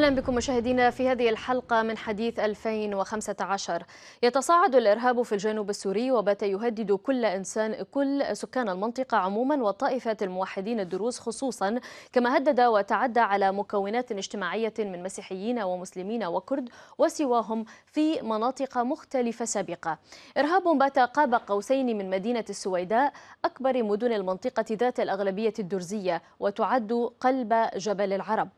أهلا بكم مشاهدينا في هذه الحلقة من حديث 2015 يتصاعد الإرهاب في الجنوب السوري وبات يهدد كل إنسان كل سكان المنطقة عموما وطائفة الموحدين الدروز خصوصا كما هدد وتعدى على مكونات اجتماعية من مسيحيين ومسلمين وكرد وسواهم في مناطق مختلفة سابقة إرهاب بات قاب قوسين من مدينة السويداء أكبر مدن المنطقة ذات الأغلبية الدرزية وتعد قلب جبل العرب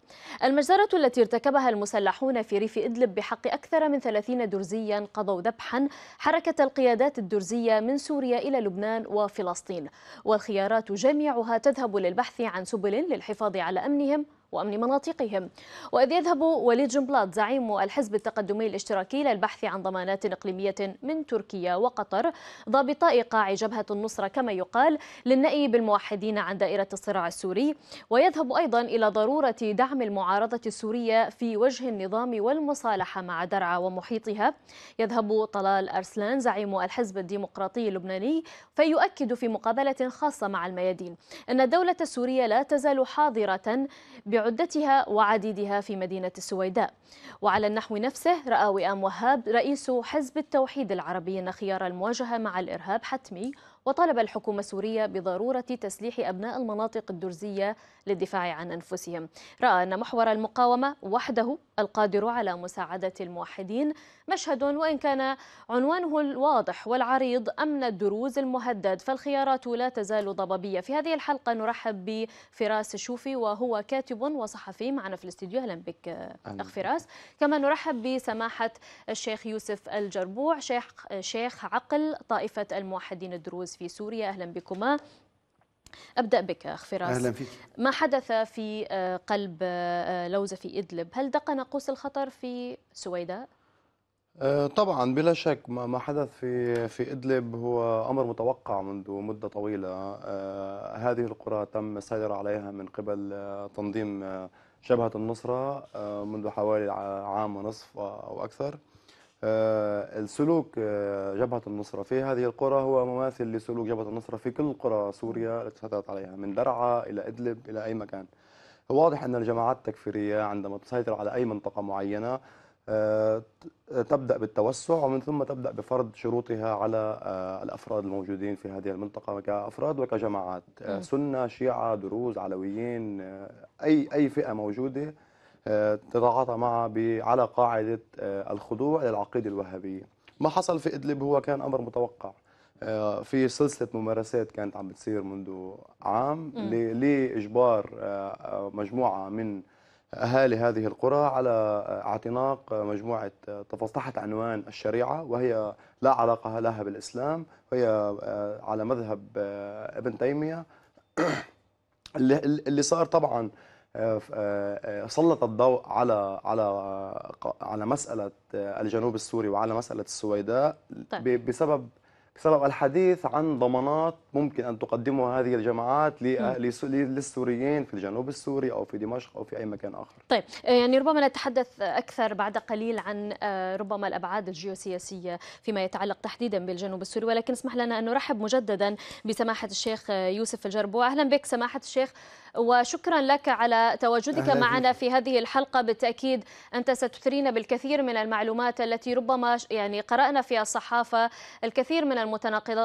المجزرة التي ارتكبها المسلحون في ريف إدلب بحق أكثر من 30 درزيا قضوا ذبحا حركة القيادات الدرزية من سوريا إلى لبنان وفلسطين والخيارات جميعها تذهب للبحث عن سبل للحفاظ على أمنهم وأمن مناطقهم وإذ يذهب وليد جنبلاط زعيم الحزب التقدمي الاشتراكي للبحث عن ضمانات إقليمية من تركيا وقطر ضابطاء قاع جبهة النصرة كما يقال للنأي بالموحدين عن دائرة الصراع السوري ويذهب أيضا إلى ضرورة دعم المعارضة السورية في وجه النظام والمصالحة مع درعا ومحيطها يذهب طلال أرسلان زعيم الحزب الديمقراطي اللبناني فيؤكد في مقابلة خاصة مع الميادين أن الدولة السورية لا تزال حاضرة بعدتها وعديدها في مدينة السويداء وعلى النحو نفسه رأى وئام وهاب رئيس حزب التوحيد العربي أن خيار المواجهة مع الإرهاب حتمي وطالب الحكومة السورية بضرورة تسليح أبناء المناطق الدرزية للدفاع عن أنفسهم رأى أن محور المقاومة وحده القادر على مساعدة الموحدين مشهد وإن كان عنوانه الواضح والعريض أمن الدروز المهدد فالخيارات لا تزال ضبابية في هذه الحلقة نرحب بفراس الشوفي وهو كاتب وصحفي معنا في الاستديو أهلا بك أخ فراس كما نرحب بسماحة الشيخ يوسف الجربوع شيخ, شيخ عقل طائفة الموحدين الدروز التحريض في سوريا أهلا بكما ابدا بك اخ فراس اهلا فيك ما حدث في آه، قلب آه، لوزه في ادلب هل دق ناقوس الخطر في سويداء آه، طبعا بلا شك ما حدث في في ادلب هو امر متوقع منذ مده طويله هذه القرى تم السيطره عليها من قبل تنظيم شبهه النصره منذ حوالي عام ونصف او اكثر آه، السلوك آه، جبهة النصرة في هذه القرى هو مماثل لسلوك جبهة النصرة في كل قرى سوريا التي سيطرت عليها من درعا إلى إدلب إلى أي مكان واضح أن الجماعات التكفيرية عندما تسيطر على أي منطقة معينة آه، تبدأ بالتوسع ومن ثم تبدأ بفرض شروطها على الأفراد الموجودين في هذه المنطقة كأفراد وكجماعات سنة شيعة دروز علويين أي أي فئة موجودة تتعاطى معها على قاعدة آه، الخضوع للعقيدة الوهابية ما حصل في إدلب هو كان أمر متوقع آه، في سلسلة ممارسات كانت عم بتصير منذ عام لإجبار آه، مجموعة من أهالي هذه القرى على اعتناق مجموعة تحت عنوان الشريعة وهي لا علاقة لها بالإسلام وهي على مذهب ابن تيمية اللي صار طبعاً آه، آه، آه، سلط الضوء على على على مساله الجنوب السوري وعلى مساله السويداء طيب. بسبب بسبب الحديث عن ضمانات ممكن ان تقدمها هذه الجماعات للسوريين في الجنوب السوري او في دمشق او في اي مكان اخر. طيب يعني ربما نتحدث اكثر بعد قليل عن ربما الابعاد الجيوسياسيه فيما يتعلق تحديدا بالجنوب السوري ولكن اسمح لنا ان نرحب مجددا بسماحه الشيخ يوسف الجربوع اهلا بك سماحه الشيخ وشكرا لك على تواجدك معنا في هذه الحلقة بالتأكيد أنت ستثرينا بالكثير من المعلومات التي ربما يعني قرأنا في الصحافة الكثير من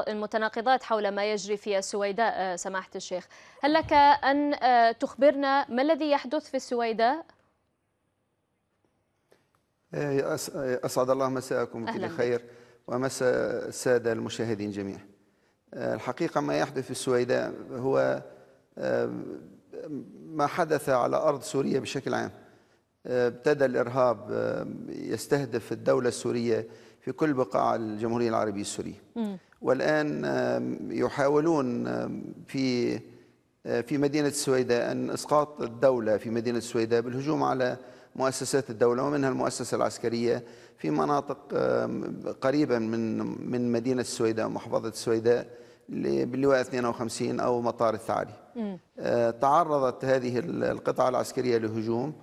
المتناقضات حول ما يجري في السويداء آه، سماحة الشيخ هل لك أن آه، تخبرنا ما الذي يحدث في السويداء؟ آه، أسعد الله مساءكم بكل خير ومساء السادة المشاهدين جميعا الحقيقة ما يحدث في السويداء هو ما حدث على أرض سوريا بشكل عام ابتدى الإرهاب يستهدف الدولة السورية في كل بقاع الجمهورية العربية السورية والآن يحاولون في آه، في مدينة السويداء أن إسقاط الدولة في مدينة السويداء بالهجوم على مؤسسات الدولة ومنها المؤسسة العسكرية في مناطق قريبة من من مدينة السويداء ومحافظة السويداء باللواء 52 أو مطار الثعالي آه، تعرضت هذه القطعة العسكرية لهجوم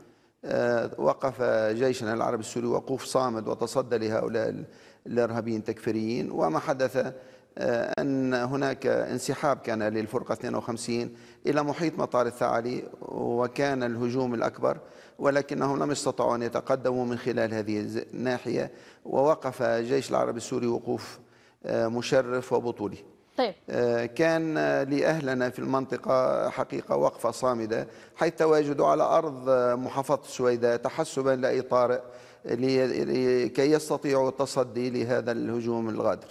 آه، وقف جيشنا العربي السوري وقوف صامد وتصدى لهؤلاء الإرهابيين التكفيريين وما حدث آه، أن هناك انسحاب كان للفرقة 52 إلى محيط مطار الثعالي وكان الهجوم الأكبر ولكنهم لم يستطعوا أن يتقدموا من خلال هذه الناحية ووقف جيش العرب السوري وقوف مشرف وبطولي طيب. آه، كان لأهلنا في المنطقة حقيقة وقفة صامدة حيث تواجدوا على أرض محافظة السويداء تحسبا لأي طارئ لكي يستطيعوا التصدي لهذا الهجوم الغادر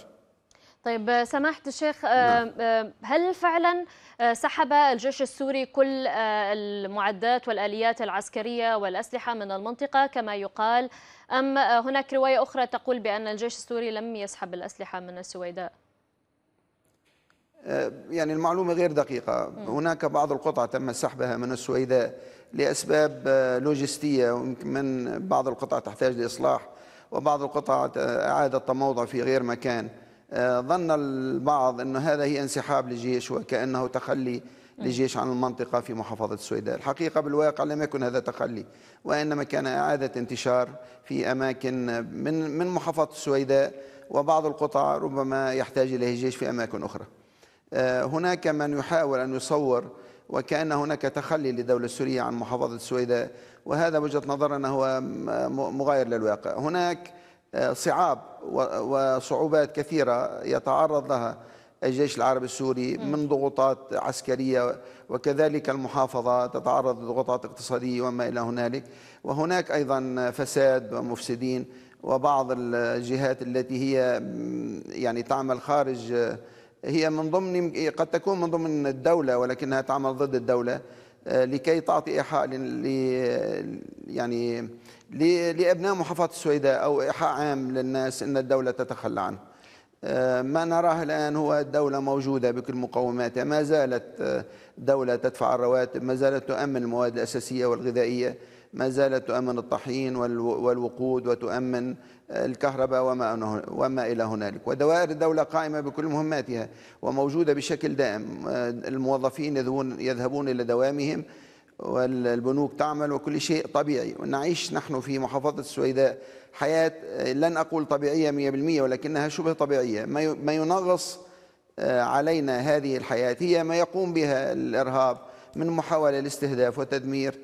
طيب آه، سماحة الشيخ آه، نعم. هل فعلا سحب الجيش السوري كل المعدات والآليات العسكرية والأسلحة من المنطقة كما يقال أم هناك رواية أخرى تقول بأن الجيش السوري لم يسحب الأسلحة من السويداء؟ آه، يعني المعلومة غير دقيقة هناك بعض القطع تم سحبها من السويداء لأسباب آه، لوجستية من بعض القطع تحتاج لإصلاح وبعض القطع إعادة تموضع في غير مكان آه، ظن البعض أن هذا هي انسحاب للجيش وكأنه تخلي للجيش عن المنطقة في محافظة السويداء الحقيقة بالواقع لم يكن هذا تخلي وإنما كان إعادة انتشار في أماكن من من محافظة السويداء وبعض القطع ربما يحتاج إليه الجيش في أماكن أخرى آه، هناك من يحاول أن يصور وكأن هناك تخلي للدولة السورية عن محافظة السويداء وهذا وجهة نظرنا هو مغاير للواقع هناك آه، صعاب وصعوبات كثيرة يتعرض لها الجيش العربي السوري من ضغوطات عسكرية وكذلك المحافظة تتعرض لضغوطات اقتصادية وما إلى هنالك وهناك أيضا فساد ومفسدين وبعض الجهات التي هي يعني تعمل خارج هي من ضمن إيه، قد تكون من ضمن الدولة ولكنها تعمل ضد الدولة آه، لكي تعطي إيحاء ل يعني لأبناء محافظة السويداء أو إيحاء عام للناس أن الدولة تتخلى عنه آه، ما نراه الآن هو الدولة موجودة بكل مقوماتها ما زالت آه، دولة تدفع الرواتب ما زالت تؤمن المواد الأساسية والغذائية ما زالت تؤمن الطحين والوقود وتؤمن آه، الكهرباء وما, وما إلى هنالك ودوائر الدولة قائمة بكل مهماتها وموجودة بشكل دائم الموظفين يذهبون إلى دوامهم والبنوك تعمل وكل شيء طبيعي ونعيش نحن في محافظة السويداء حياة لن أقول طبيعية 100% ولكنها شبه طبيعية ما ينغص آه، علينا هذه الحياة هي ما يقوم بها الإرهاب من محاولة لاستهداف وتدمير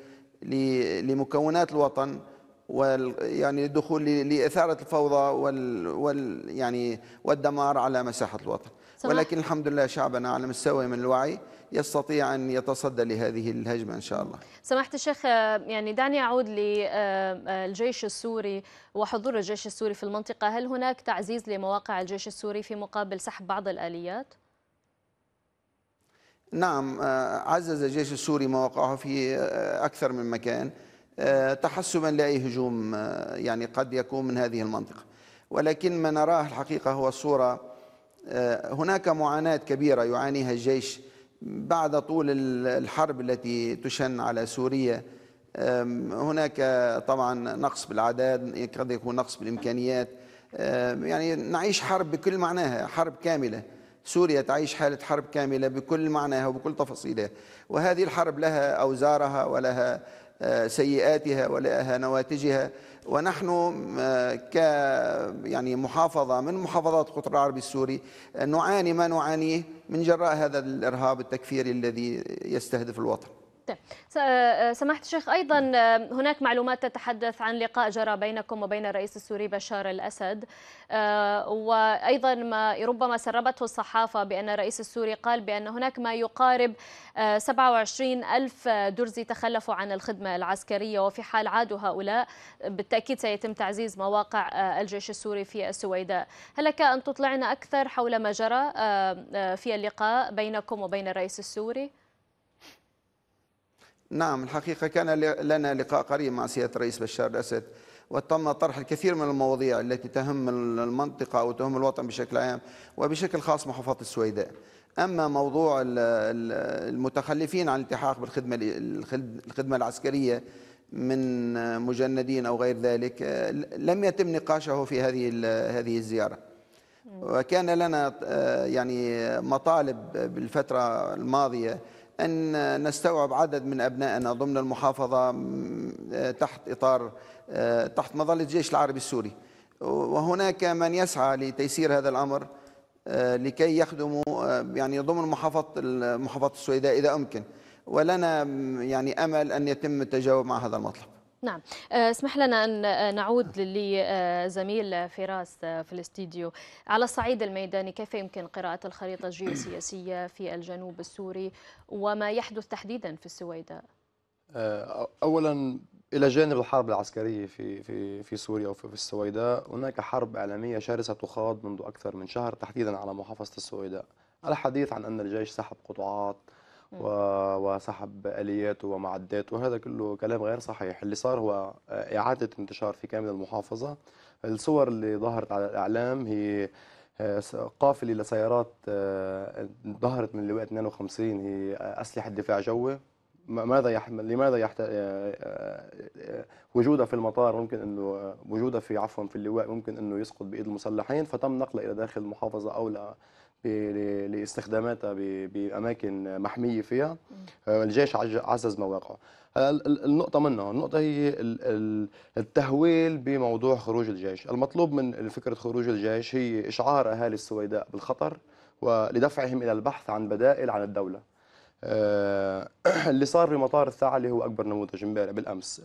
لمكونات الوطن وال يعني الدخول لإثارة الفوضى وال, وال يعني والدمار على مساحة الوطن ولكن الحمد لله شعبنا على مستوى من الوعي يستطيع أن يتصدى لهذه الهجمة إن شاء الله سمحت الشيخ يعني دعني أعود للجيش آه، السوري وحضور الجيش السوري في المنطقة هل هناك تعزيز لمواقع الجيش السوري في مقابل سحب بعض الآليات؟ نعم آه، عزز الجيش السوري مواقعه في آه، أكثر من مكان تحسبا لأي هجوم يعني قد يكون من هذه المنطقة ولكن ما نراه الحقيقة هو الصورة هناك معاناة كبيرة يعانيها الجيش بعد طول الحرب التي تشن على سوريا هناك طبعا نقص بالاعداد قد يكون نقص بالامكانيات يعني نعيش حرب بكل معناها حرب كامله سوريا تعيش حاله حرب كامله بكل معناها وبكل تفاصيلها وهذه الحرب لها اوزارها ولها أه، سيئاتها ولها نواتجها ونحن آه، ك يعني محافظه من محافظات قطر العربي السوري آه، نعاني ما نعانيه من جراء هذا الارهاب التكفيري الذي يستهدف الوطن الوقت آه، آه، سماحة الشيخ أيضا آه، هناك معلومات تتحدث عن لقاء جرى بينكم وبين الرئيس السوري بشار الأسد وأيضا ما ربما سربته الصحافة بأن الرئيس السوري قال بأن هناك ما يقارب 27 ألف درزي تخلفوا عن الخدمة العسكرية وفي حال عادوا هؤلاء بالتأكيد سيتم تعزيز مواقع الجيش السوري في السويداء هل لك أن تطلعنا أكثر حول ما جرى في اللقاء بينكم وبين الرئيس السوري؟ نعم الحقيقة كان لنا لقاء قريب مع سيادة الرئيس بشار الأسد وتم طرح الكثير من المواضيع التي تهم المنطقة وتهم الوطن بشكل عام وبشكل خاص محافظة السويداء أما موضوع المتخلفين عن الالتحاق بالخدمة الخدمة العسكرية من مجندين أو غير ذلك لم يتم نقاشه في هذه هذه الزيارة وكان لنا آه، يعني مطالب بالفترة الماضية أن نستوعب عدد من أبنائنا ضمن المحافظة آه، تحت إطار آه، تحت مظلة الجيش العربي السوري وهناك من يسعى لتيسير هذا الأمر آه، لكي يخدموا يعني ضمن محافظة محافظة السويداء إذا أمكن ولنا يعني أمل أن يتم التجاوب مع هذا المطلب نعم آه، اسمح لنا أن آه، نعود لزميل آه، فراس في الاستديو على الصعيد الميداني كيف يمكن قراءة الخريطة الجيوسياسية في الجنوب السوري وما يحدث تحديدا في السويداء أولا إلى جانب الحرب العسكرية في في في سوريا وفي السويداء هناك حرب إعلامية شرسة تخاض منذ أكثر من شهر تحديدا على محافظة السويداء الحديث عن أن الجيش سحب قطاعات وسحب الياته ومعداته وهذا كله كلام غير صحيح اللي صار هو آه، اعاده انتشار في كامل المحافظه الصور اللي ظهرت على الاعلام هي آه، قافله لسيارات آه، ظهرت من لواء 52 هي اسلحه دفاع جوي ماذا يحمل لماذا يحت... وجودها في المطار ممكن انه وجودها في عفوا في اللواء ممكن انه يسقط بايد المسلحين فتم نقله الى داخل المحافظه او لاستخداماتها باماكن محميه فيها آه، الجيش عزز مواقعه آه، النقطه منها النقطه هي التهويل بموضوع خروج الجيش المطلوب من فكره خروج الجيش هي اشعار اهالي السويداء بالخطر ولدفعهم الى البحث عن بدائل عن الدوله آه، اللي صار في مطار الساعة اللي هو أكبر نموذج امبارح بالأمس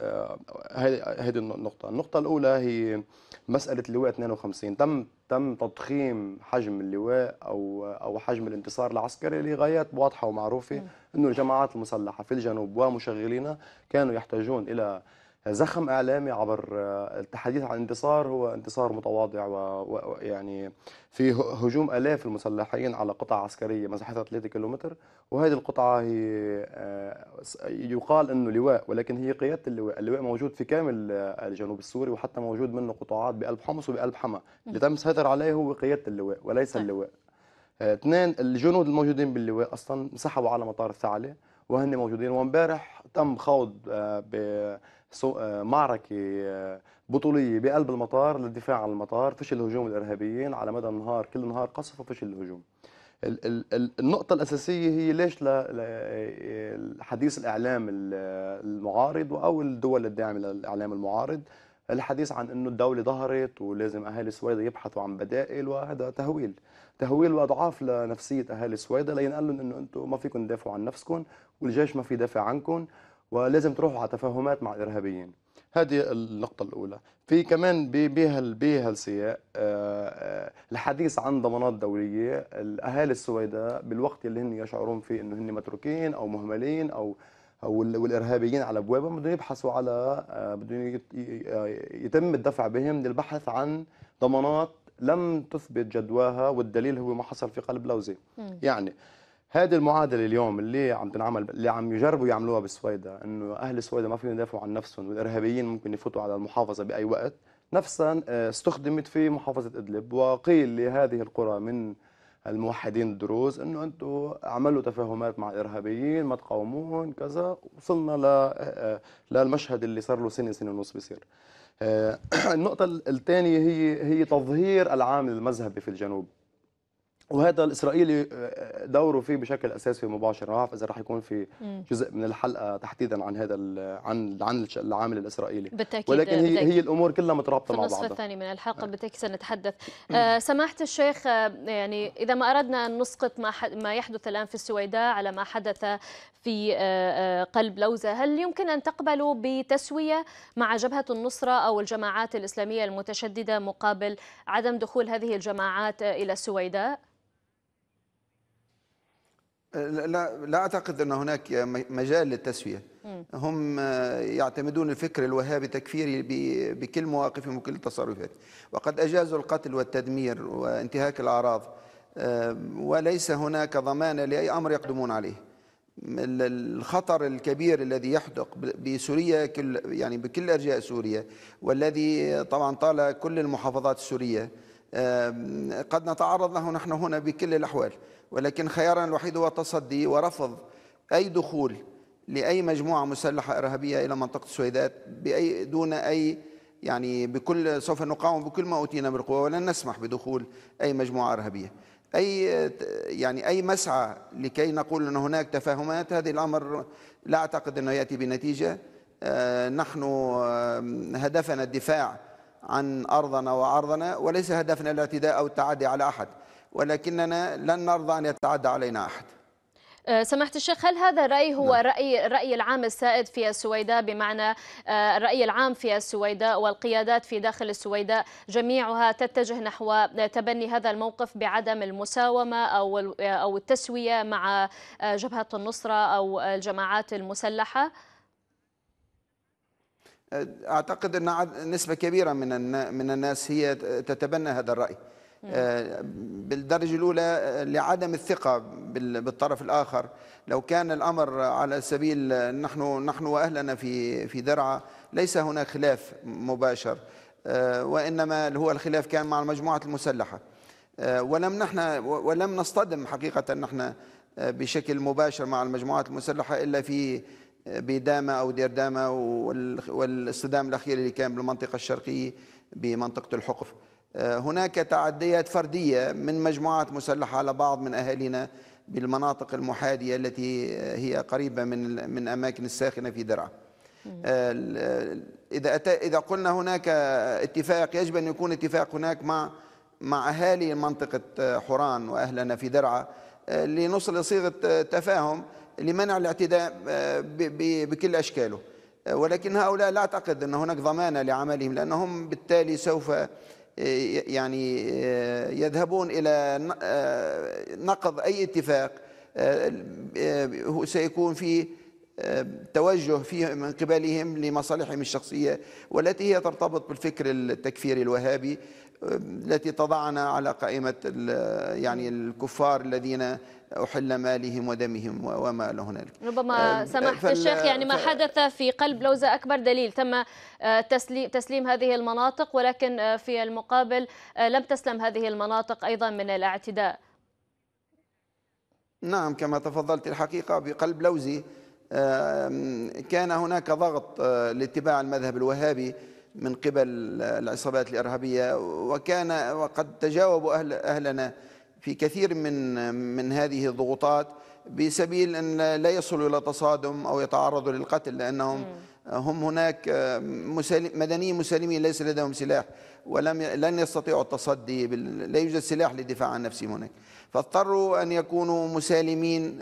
هذه آه، النقطة النقطة الأولى هي مسألة اللواء 52 تم تم تضخيم حجم اللواء أو أو حجم الانتصار العسكري لغايات واضحة ومعروفة أنه الجماعات المسلحة في الجنوب ومشغلينها كانوا يحتاجون إلى زخم اعلامي عبر آه، التحديث عن انتصار هو انتصار متواضع ويعني في هجوم الاف المسلحين على قطعه عسكريه مساحتها 3 كيلومتر وهذه القطعه هي آه، يقال انه لواء ولكن هي قياده اللواء، اللواء موجود في كامل آه، الجنوب السوري وحتى موجود منه قطاعات بقلب حمص وبقلب حما، اللي تم السيطره عليه هو قياده اللواء وليس اللواء. اثنين الجنود الموجودين باللواء اصلا انسحبوا على مطار الثعله وهن موجودين وامبارح تم خوض آه، معركة آه، بطولية بقلب المطار للدفاع عن المطار فشل هجوم الإرهابيين على مدى النهار كل نهار قصف وفشل الهجوم النقطة الأساسية هي ليش لحديث آه، الإعلام المعارض أو الدول الداعمة للإعلام المعارض الحديث عن أنه الدولة ظهرت ولازم أهالي السويدة يبحثوا عن بدائل وهذا تهويل تهويل وأضعاف لنفسية أهالي السويدة لينقلن أنه أنتم ما فيكم تدافعوا عن نفسكم والجيش ما في دافع عنكم ولازم تروحوا على تفاهمات مع الارهابيين هذه النقطة الأولى في كمان بها بها السياق آه، آه، الحديث عن ضمانات دولية الأهالي السويداء بالوقت اللي هن يشعرون فيه أنه هن متروكين أو مهملين أو أو والإرهابيين على أبوابهم بدهم يبحثوا على آه، بدهم يتم الدفع بهم للبحث عن ضمانات لم تثبت جدواها والدليل هو ما حصل في قلب لوزي يعني هذه المعادله اليوم اللي عم تنعمل اللي عم يجربوا يعملوها بسويدا انه اهل السويدا ما فيهم يدافعوا عن نفسهم والارهابيين ممكن يفوتوا على المحافظه باي وقت نفسا آه، استخدمت في محافظه ادلب وقيل لهذه القرى من الموحدين الدروز انه انتم عملوا تفاهمات مع الارهابيين ما تقاوموهم كذا وصلنا ل آه، آه، للمشهد اللي صار له سنه سنه ونص بيصير النقطه الثانيه هي هي تظهير العامل المذهبي في الجنوب وهذا الاسرائيلي آه، آه، دوره فيه بشكل اساسي مباشر ما اذا راح يكون في جزء من الحلقه تحديدا عن هذا عن عن العامل الاسرائيلي بالتأكيد ولكن هي بالتأكيد هي الامور كلها مترابطه مع بعضها النصف الثاني من الحلقه آه. بالتاكيد سنتحدث آه سماحه الشيخ يعني اذا ما اردنا ان نسقط ما ما يحدث الان في السويداء على ما حدث في آه قلب لوزه هل يمكن ان تقبلوا بتسويه مع جبهه النصره او الجماعات الاسلاميه المتشدده مقابل عدم دخول هذه الجماعات الى السويداء لا لا اعتقد ان هناك مجال للتسويه هم يعتمدون الفكر الوهابي التكفيري بكل مواقفهم وكل تصرفات وقد اجازوا القتل والتدمير وانتهاك الاعراض آه، وليس هناك ضمان لاي امر يقدمون عليه الخطر الكبير الذي يحدق بسوريا كل يعني بكل ارجاء سوريا والذي طبعا طال كل المحافظات السوريه آه، قد نتعرض له نحن هنا بكل الاحوال ولكن خيارنا الوحيد هو التصدي ورفض أي دخول لأي مجموعة مسلحة إرهابية إلى منطقة السويدات بأي دون أي يعني بكل سوف نقاوم بكل ما أوتينا من قوة ولن نسمح بدخول أي مجموعة إرهابية أي يعني أي مسعى لكي نقول أن هناك تفاهمات هذا الأمر لا أعتقد أنه يأتي بنتيجة آه، نحن هدفنا الدفاع عن أرضنا وعرضنا وليس هدفنا الاعتداء أو التعدي على أحد ولكننا لن نرضى أن يتعدى علينا أحد أه، سماحة الشيخ هل هذا الرأي هو نعم. رأي الرأي العام السائد في السويداء بمعنى أه، الرأي العام في السويداء والقيادات في داخل السويداء جميعها تتجه نحو تبني هذا الموقف بعدم المساومة أو أو التسوية مع أه، جبهة النصرة أو الجماعات المسلحة؟ أعتقد أن نسبة كبيرة من من الناس هي تتبنى هذا الرأي. آه، بالدرجة الأولى آه، لعدم الثقة بالطرف الآخر لو كان الأمر على سبيل نحن نحن وأهلنا في في درعا ليس هناك خلاف مباشر آه، وإنما هو الخلاف كان مع المجموعة المسلحة ولم نحن ولم نصطدم حقيقة نحن بشكل مباشر مع المجموعات المسلحة إلا في بدامة أو دير والاصطدام الأخير اللي كان بالمنطقة الشرقية بمنطقة الحقف آه، هناك تعديات فردية من مجموعات مسلحة على بعض من أهالينا بالمناطق المحادية التي آه، هي قريبة من من أماكن الساخنة في درعا آه، إذا إذا قلنا هناك اتفاق يجب أن يكون اتفاق هناك مع مع أهالي منطقة حوران وأهلنا في درعا لنصل لصيغة تفاهم لمنع الاعتداء بكل أشكاله ولكن هؤلاء لا أعتقد أن هناك ضمانة لعملهم لأنهم بالتالي سوف يعني آه، يذهبون إلى آه، نقض أي اتفاق آه، سيكون في توجه فيه من قبلهم لمصالحهم الشخصية والتي هي ترتبط بالفكر التكفيري الوهابي التي تضعنا على قائمة يعني الكفار الذين أحل مالهم ودمهم وما إلى هنالك ربما سماحة فال... الشيخ يعني ما ف... حدث في قلب لوزة أكبر دليل تم آه، تسليم, تسليم هذه المناطق ولكن آه، في المقابل آه، لم تسلم هذه المناطق أيضا من الاعتداء نعم كما تفضلت الحقيقة بقلب لوزي كان هناك ضغط لاتباع المذهب الوهابي من قبل العصابات الإرهابية وكان وقد تجاوب أهل أهلنا في كثير من من هذه الضغوطات بسبيل أن لا يصلوا إلى تصادم أو يتعرضوا للقتل لأنهم هم هناك مدنيين مسالمين ليس لديهم سلاح ولم لن يستطيعوا التصدي لا يوجد سلاح للدفاع عن نفسهم هناك فاضطروا ان يكونوا مسالمين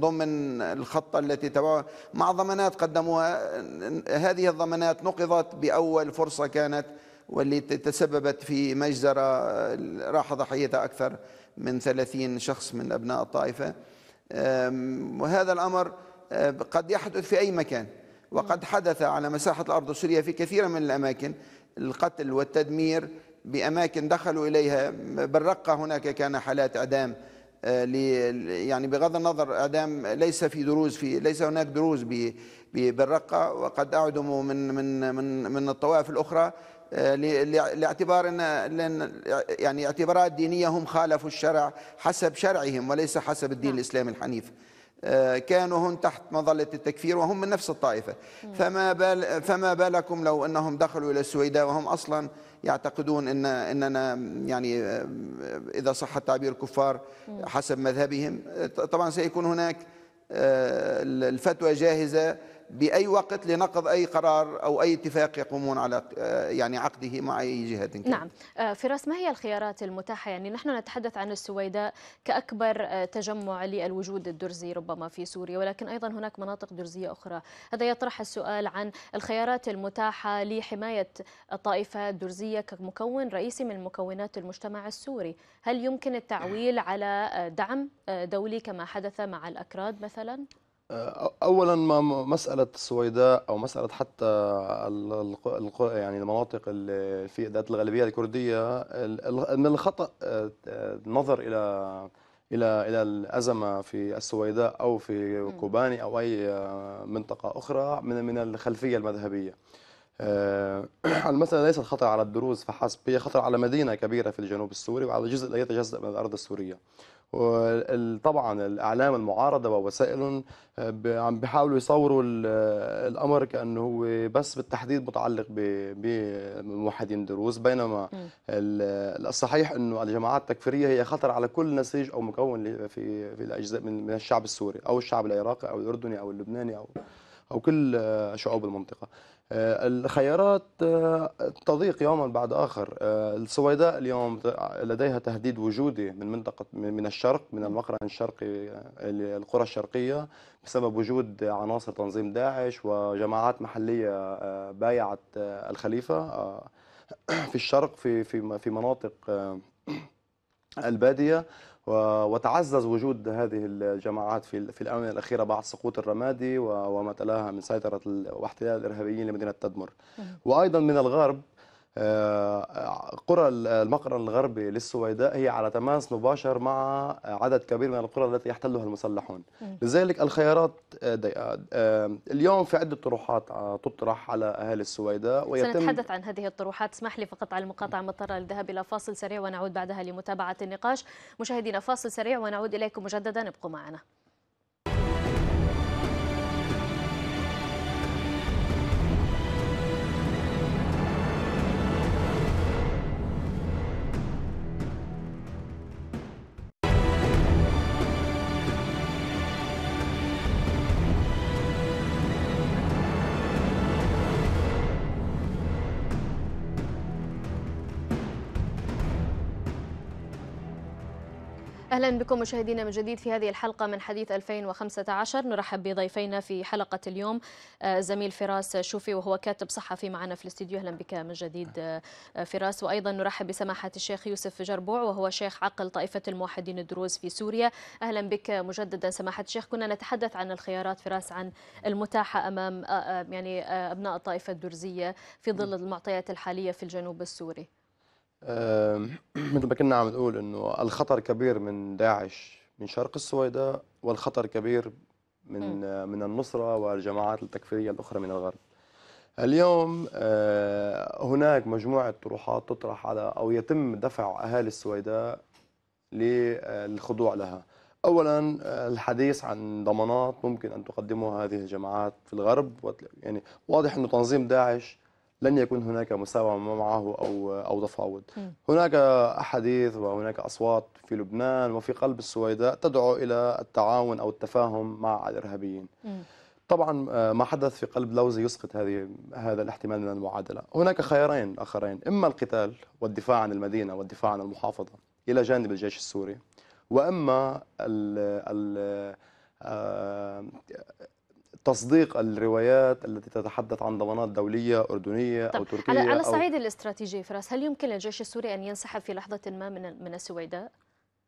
ضمن الخطه التي تبعوها مع ضمانات قدموها هذه الضمانات نقضت باول فرصه كانت والتي تسببت في مجزره راح ضحيتها اكثر من 30 شخص من ابناء الطائفه وهذا الامر قد يحدث في اي مكان وقد حدث على مساحه الارض السوريه في كثير من الاماكن القتل والتدمير بأماكن دخلوا إليها بالرقة هناك كان حالات إعدام آه، يعني بغض النظر اعدام ليس في دروز في ليس هناك دروز بالرقه وقد اعدموا من من من من الطوائف الاخرى آه، لاعتبار ان يعني اعتبارات دينيه هم خالفوا الشرع حسب شرعهم وليس حسب الدين نعم. الاسلامي الحنيف. كانوا هم تحت مظلة التكفير وهم من نفس الطائفة فما, بال فما بالكم لو أنهم دخلوا إلى السويداء وهم أصلا يعتقدون ان اننا يعني آه، اذا صح التعبير كفار حسب مذهبهم طبعا سيكون هناك آه، الفتوى جاهزه باي وقت لنقض اي قرار او اي اتفاق يقومون على آه، يعني عقده مع اي جهه كانت. نعم آه، فراس ما هي الخيارات المتاحه يعني نحن نتحدث عن السويداء كاكبر آه، تجمع للوجود الدرزي ربما في سوريا ولكن ايضا هناك مناطق درزيه اخرى هذا يطرح السؤال عن الخيارات المتاحه لحمايه الطائفه الدرزيه كمكون رئيسي من مكونات المجتمع السوري هل يمكن التعويل على دعم دولي كما حدث مع الأكراد مثلا؟ اولا ما مساله السويداء او مساله حتى يعني المناطق اللي في ذات الغالبيه الكرديه من الخطا النظر آه، الى الى الى الازمه في السويداء او في كوباني او اي آه، منطقه اخرى من من الخلفيه المذهبيه. آه، المساله ليست خطر على الدروز فحسب هي خطر على مدينه كبيره في الجنوب السوري وعلى جزء لا يتجزا من الارض السوريه. طبعا الاعلام المعارضه ووسائلهم آه، عم بيحاولوا يصوروا الامر كانه هو بس بالتحديد متعلق بموحدين دروز بينما الصحيح انه الجماعات التكفيريه هي خطر على كل نسيج او مكون في في الاجزاء من الشعب السوري او الشعب العراقي او الاردني او اللبناني او او كل آه، شعوب المنطقه آه، الخيارات آه، تضيق يوما بعد اخر آه، السويداء اليوم لديها تهديد وجودي من منطقه من الشرق من المقرن الشرقي القرى الشرقيه بسبب وجود عناصر تنظيم داعش وجماعات محليه بايعت الخليفه في الشرق في في في مناطق الباديه وتعزز وجود هذه الجماعات في في الاونه الاخيره بعد سقوط الرمادي وما تلاها من سيطره واحتلال الارهابيين لمدينه تدمر وايضا من الغرب آه، قرى المقر الغربي للسويداء هي على تماس مباشر مع عدد كبير من القرى التي يحتلها المسلحون لذلك الخيارات ضيقة آه، آه، اليوم في عدة طروحات تطرح على أهالي السويداء ويتم سنتحدث عن هذه الطروحات اسمح لي فقط على المقاطعة مضطرة للذهاب إلى فاصل سريع ونعود بعدها لمتابعة النقاش مشاهدينا فاصل سريع ونعود إليكم مجددا ابقوا معنا أهلا بكم مشاهدينا من جديد في هذه الحلقة من حديث 2015 نرحب بضيفينا في حلقة اليوم آه، زميل فراس شوفي وهو كاتب صحفي معنا في الاستديو أهلا بك من جديد آه، فراس وأيضا نرحب بسماحة الشيخ يوسف جربوع وهو شيخ عقل طائفة الموحدين الدروز في سوريا أهلا بك مجددا سماحة الشيخ كنا نتحدث عن الخيارات فراس عن المتاحة أمام آه، يعني أبناء الطائفة الدرزية في ظل نعم. المعطيات الحالية في الجنوب السوري مثل ما كنا عم نقول انه الخطر كبير من داعش من شرق السويداء والخطر كبير من آه، من النصره والجماعات التكفيريه الاخرى من الغرب. اليوم آه، هناك مجموعه طروحات تطرح على او يتم دفع اهالي السويداء آه، للخضوع لها. اولا الحديث عن ضمانات ممكن ان تقدمها هذه الجماعات في الغرب يعني واضح انه تنظيم داعش لن يكون هناك مساومه معه او او تفاوض. هناك احاديث وهناك اصوات في لبنان وفي قلب السويداء تدعو الى التعاون او التفاهم مع الارهابيين. طبعا آه، ما حدث في قلب لوزي يسقط هذه هذا الاحتمال من المعادله، هناك خيارين اخرين، اما القتال والدفاع عن المدينه والدفاع عن المحافظه الى جانب الجيش السوري واما ال ال آه، تصديق الروايات التي تتحدث عن ضمانات دولية أردنية طب. أو تركية على, على الصعيد أو... الاستراتيجي فراس هل يمكن للجيش السوري أن ينسحب في لحظة ما من من السويداء؟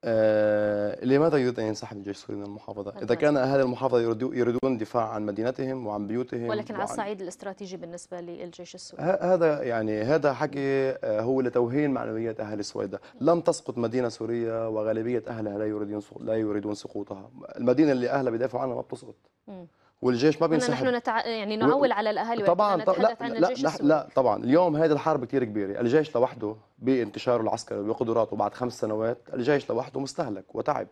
آه، لماذا يريد ان ينسحب الجيش السوري من المحافظه؟ اذا كان اهالي المحافظه يريدون الدفاع عن مدينتهم وعن بيوتهم ولكن وعن... على الصعيد الاستراتيجي بالنسبه للجيش السوري هذا يعني هذا حكي آه، هو لتوهين معنويات اهالي السويداء، لم تسقط مدينه سوريه وغالبيه اهلها لا يريدون لا يريدون سقوطها، المدينه اللي اهلها بيدافعوا عنها ما بتسقط. م. والجيش ما بينسحب نحن نتع... يعني نعول و... على الاهالي طبعا طب... لا, عن لا, الجيش لا, لا طبعا اليوم هذه الحرب كثير كبيره الجيش لوحده بانتشاره العسكري وبقدراته بعد خمس سنوات الجيش لوحده مستهلك وتعب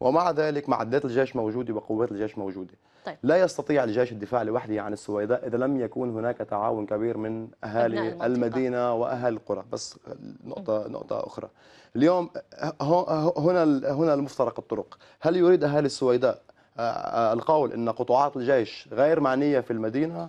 ومع ذلك معدات الجيش موجوده وقوات الجيش موجوده طيب. لا يستطيع الجيش الدفاع لوحده عن يعني السويداء اذا لم يكون هناك تعاون كبير من اهالي المدينه واهل القرى بس نقطه م. نقطه اخرى اليوم هنا هنا المفترق الطرق هل يريد اهالي السويداء القول أن قطاعات الجيش غير معنية في المدينة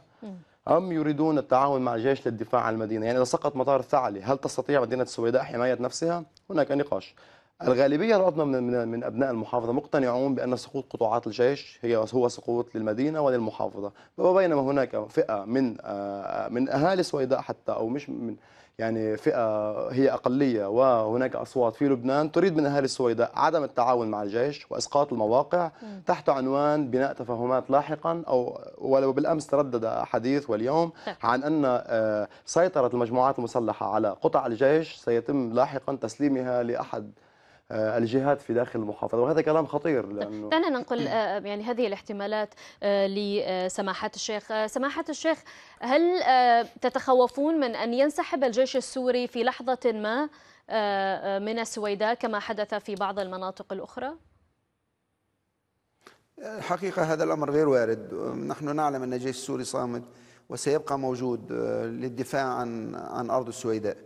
أم يريدون التعاون مع الجيش للدفاع عن المدينة يعني إذا سقط مطار الثعلي هل تستطيع مدينة السويداء حماية نفسها هناك نقاش الغالبية العظمى من, من أبناء المحافظة مقتنعون بأن سقوط قطاعات الجيش هي هو سقوط للمدينة وللمحافظة بينما هناك فئة من آه، من أهالي السويداء حتى أو مش من يعني فئه هي اقليه وهناك اصوات في لبنان تريد من اهالي السويداء عدم التعاون مع الجيش واسقاط المواقع تحت عنوان بناء تفاهمات لاحقا او ولو بالامس تردد حديث واليوم نعم. عن ان آه، سيطره المجموعات المسلحه على قطع الجيش سيتم لاحقا تسليمها لاحد آه، الجهات في داخل المحافظه وهذا كلام خطير لانه دعنا ننقل آه، يعني هذه الاحتمالات آه، لسماحه الشيخ سماحه الشيخ هل تتخوفون من ان ينسحب الجيش السوري في لحظه ما من السويداء كما حدث في بعض المناطق الاخرى الحقيقة هذا الأمر غير وارد نحن نعلم أن الجيش السوري صامد وسيبقى موجود للدفاع عن عن أرض السويداء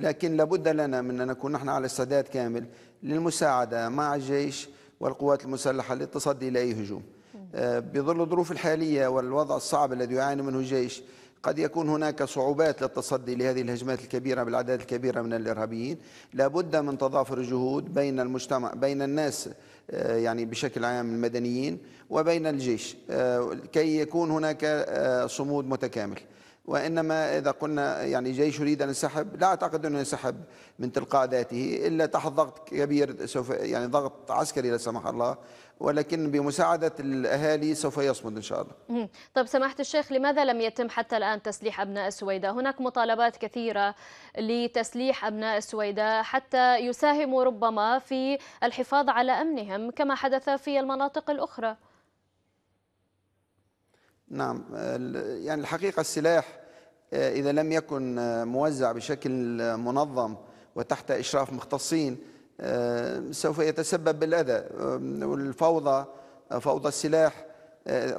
لكن لابد لنا من أن نكون نحن على استعداد كامل للمساعدة مع الجيش والقوات المسلحة للتصدي لأي هجوم آه، بظل الظروف الحالية والوضع الصعب الذي يعاني منه الجيش قد يكون هناك صعوبات للتصدي لهذه الهجمات الكبيرة بالأعداد الكبيرة من الإرهابيين لابد من تضافر الجهود بين المجتمع بين الناس آه، يعني بشكل عام المدنيين وبين الجيش آه، كي يكون هناك صمود متكامل وإنما إذا قلنا يعني جيش يريد أن ينسحب لا أعتقد أنه ينسحب من تلقاء ذاته إلا تحت ضغط كبير سوف يعني ضغط عسكري لا سمح الله ولكن بمساعدة الأهالي سوف يصمد إن شاء الله طيب سماحة الشيخ لماذا لم يتم حتى الآن تسليح أبناء السويداء هناك مطالبات كثيرة لتسليح أبناء السويداء حتى يساهموا ربما في الحفاظ على أمنهم كما حدث في المناطق الأخرى نعم يعني الحقيقة السلاح آه، إذا لم يكن آه، موزع بشكل منظم وتحت إشراف مختصين آه، سوف يتسبب بالأذى والفوضى فوضى السلاح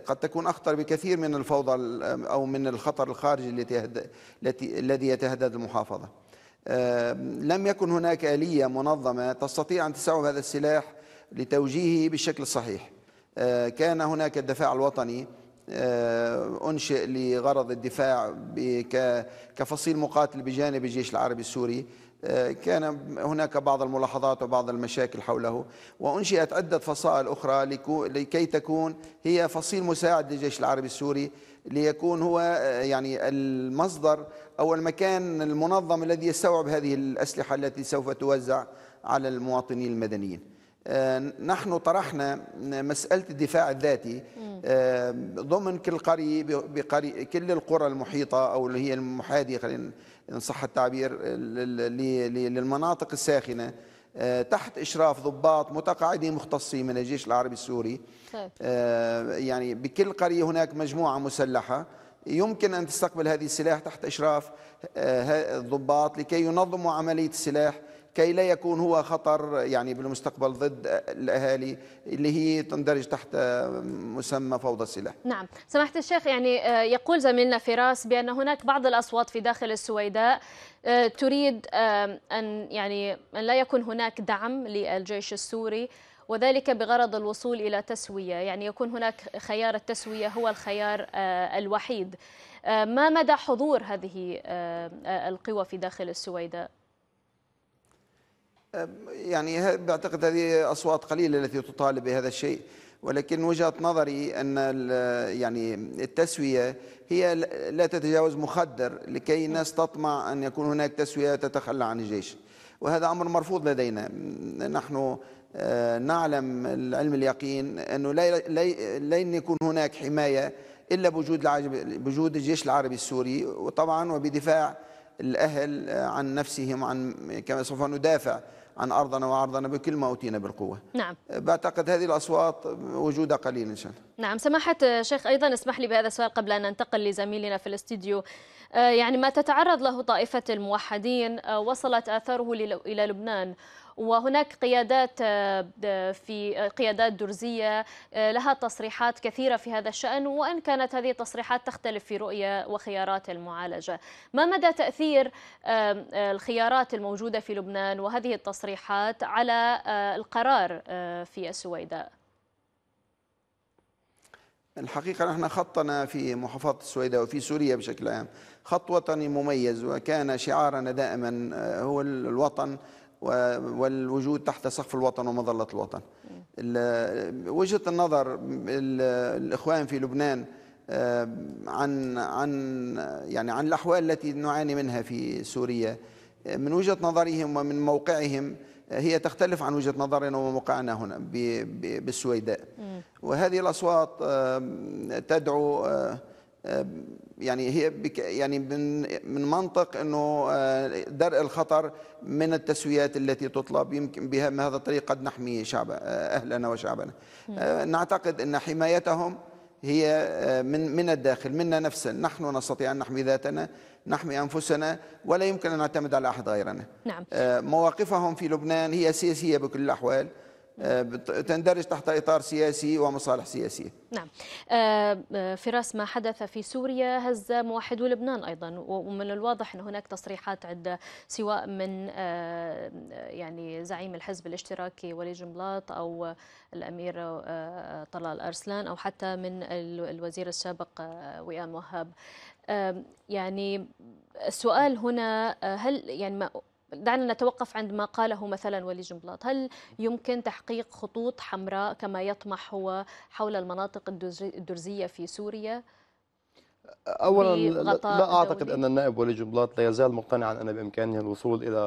قد تكون أخطر بكثير من الفوضى أو من الخطر الخارجي الذي يتهدد المحافظة لم يكن هناك آلية منظمة تستطيع أن تستوعب هذا السلاح لتوجيهه بالشكل الصحيح كان هناك الدفاع الوطني آه، أنشئ لغرض الدفاع كفصيل مقاتل بجانب الجيش العربي السوري آه، كان هناك بعض الملاحظات وبعض المشاكل حوله وأنشئت عدة فصائل أخرى لكي تكون هي فصيل مساعد للجيش العربي السوري ليكون هو آه، يعني المصدر أو المكان المنظم الذي يستوعب هذه الأسلحة التي سوف توزع على المواطنين المدنيين آه، نحن طرحنا مسألة الدفاع الذاتي آه، ضمن كل قرية بقرية كل القرى المحيطة أو اللي هي المحادية خلينا إن صح التعبير للمناطق الساخنة آه، تحت إشراف ضباط متقاعدين مختصين من الجيش العربي السوري طيب. يعني بكل قرية هناك مجموعة مسلحة يمكن أن تستقبل هذه السلاح تحت إشراف الضباط لكي ينظموا عملية السلاح كي لا يكون هو خطر يعني بالمستقبل ضد الاهالي اللي هي تندرج تحت مسمى فوضى السلاح. نعم، سماحه الشيخ يعني آه، يقول زميلنا فراس بان هناك بعض الاصوات في داخل السويداء آه، تريد آه، ان يعني ان لا يكون هناك دعم للجيش السوري وذلك بغرض الوصول الى تسويه، يعني يكون هناك خيار التسويه هو الخيار الوحيد. ما مدى حضور هذه القوى في داخل السويداء؟ يعني بعتقد هذه أصوات قليلة التي تطالب بهذا الشيء ولكن وجهة نظري أن يعني التسوية هي لا تتجاوز مخدر لكي الناس تطمع أن يكون هناك تسوية تتخلى عن الجيش وهذا أمر مرفوض لدينا نحن أه، نعلم العلم اليقين أنه لن يكون هناك حماية إلا بوجود بوجود الجيش العربي السوري وطبعا وبدفاع الأهل عن نفسهم عن كما سوف ندافع عن أرضنا وعرضنا بكل ما أوتينا بالقوة نعم بعتقد هذه الأصوات وجودها قليل إن شاء الله نعم سماحة شيخ أيضا اسمح لي بهذا السؤال قبل أن ننتقل لزميلنا في الاستديو آه، يعني ما تتعرض له طائفة الموحدين آه، وصلت آثاره إلى لبنان وهناك قيادات آه، في آه، قيادات درزية آه، لها تصريحات كثيرة في هذا الشأن وإن كانت هذه التصريحات تختلف في رؤية وخيارات المعالجة ما مدى تأثير الخيارات الموجودة في لبنان وهذه التصريحات على القرار في السويداء الحقيقة نحن خطنا في محافظة السويداء وفي سوريا بشكل عام خط وطني مميز وكان شعارنا دائما هو الوطن والوجود تحت سقف الوطن ومظلة الوطن وجهة النظر الإخوان في لبنان آه، عن عن يعني عن الأحوال التي نعاني منها في سوريا من وجهة نظرهم ومن موقعهم آه، هي تختلف عن وجهة نظرنا وموقعنا هنا بالسويداء وهذه الأصوات آه، تدعو يعني هي يعني من من منطق انه آه، درء الخطر من التسويات التي تطلب يمكن بها بهذا الطريق قد نحمي شعب آه، اهلنا وشعبنا آه، نعتقد ان حمايتهم هي من من الداخل منا نفسا نحن نستطيع ان نحمي ذاتنا نحمي انفسنا ولا يمكن ان نعتمد على احد غيرنا نعم. مواقفهم في لبنان هي سياسيه بكل الاحوال آه، تندرج تحت إطار سياسي ومصالح سياسية نعم آه، آه، فراس ما حدث في سوريا هز موحدو لبنان أيضا ومن الواضح أن هناك تصريحات عدة سواء من يعني زعيم الحزب الاشتراكي ولي جملاط أو الأمير طلال أرسلان أو حتى من الوزير السابق وئام وهاب يعني السؤال هنا هل يعني ما دعنا نتوقف عند ما قاله مثلا ولي جنبلاط هل يمكن تحقيق خطوط حمراء كما يطمح هو حول المناطق الدرزية في سوريا؟ اولا لا اعتقد دولي. ان النائب ولي جنبلاط لا يزال مقتنعا ان بامكانه الوصول الى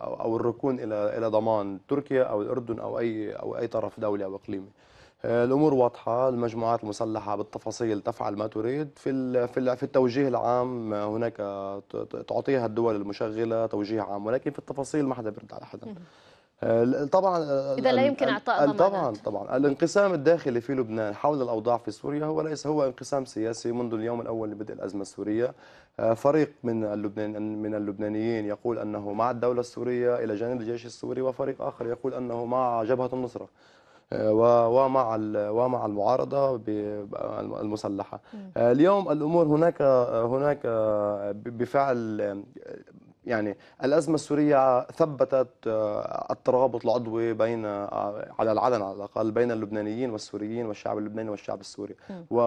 او الركون الى الى ضمان تركيا او الاردن او اي او اي طرف دولي او اقليمي. آه، الامور واضحه المجموعات المسلحه بالتفاصيل تفعل ما تريد في في التوجيه العام هناك تعطيها الدول المشغله توجيه عام ولكن في التفاصيل ما حدا بيرد على حدا آه، طبعا اذا لا يمكن اعطاء ضمانات طبعا طبعا الانقسام الداخلي في لبنان حول الاوضاع في سوريا هو ليس هو انقسام سياسي منذ اليوم الاول لبدء الازمه السوريه آه، فريق من اللبنان من اللبنانيين يقول انه مع الدوله السوريه الى جانب الجيش السوري وفريق اخر يقول انه مع جبهه النصره ومع ومع المعارضه المسلحه آه، اليوم الامور هناك هناك آه، بفعل آه، يعني الأزمة السورية ثبتت الترابط العضوي بين على العلن على الأقل بين اللبنانيين والسوريين والشعب اللبناني والشعب السوري و,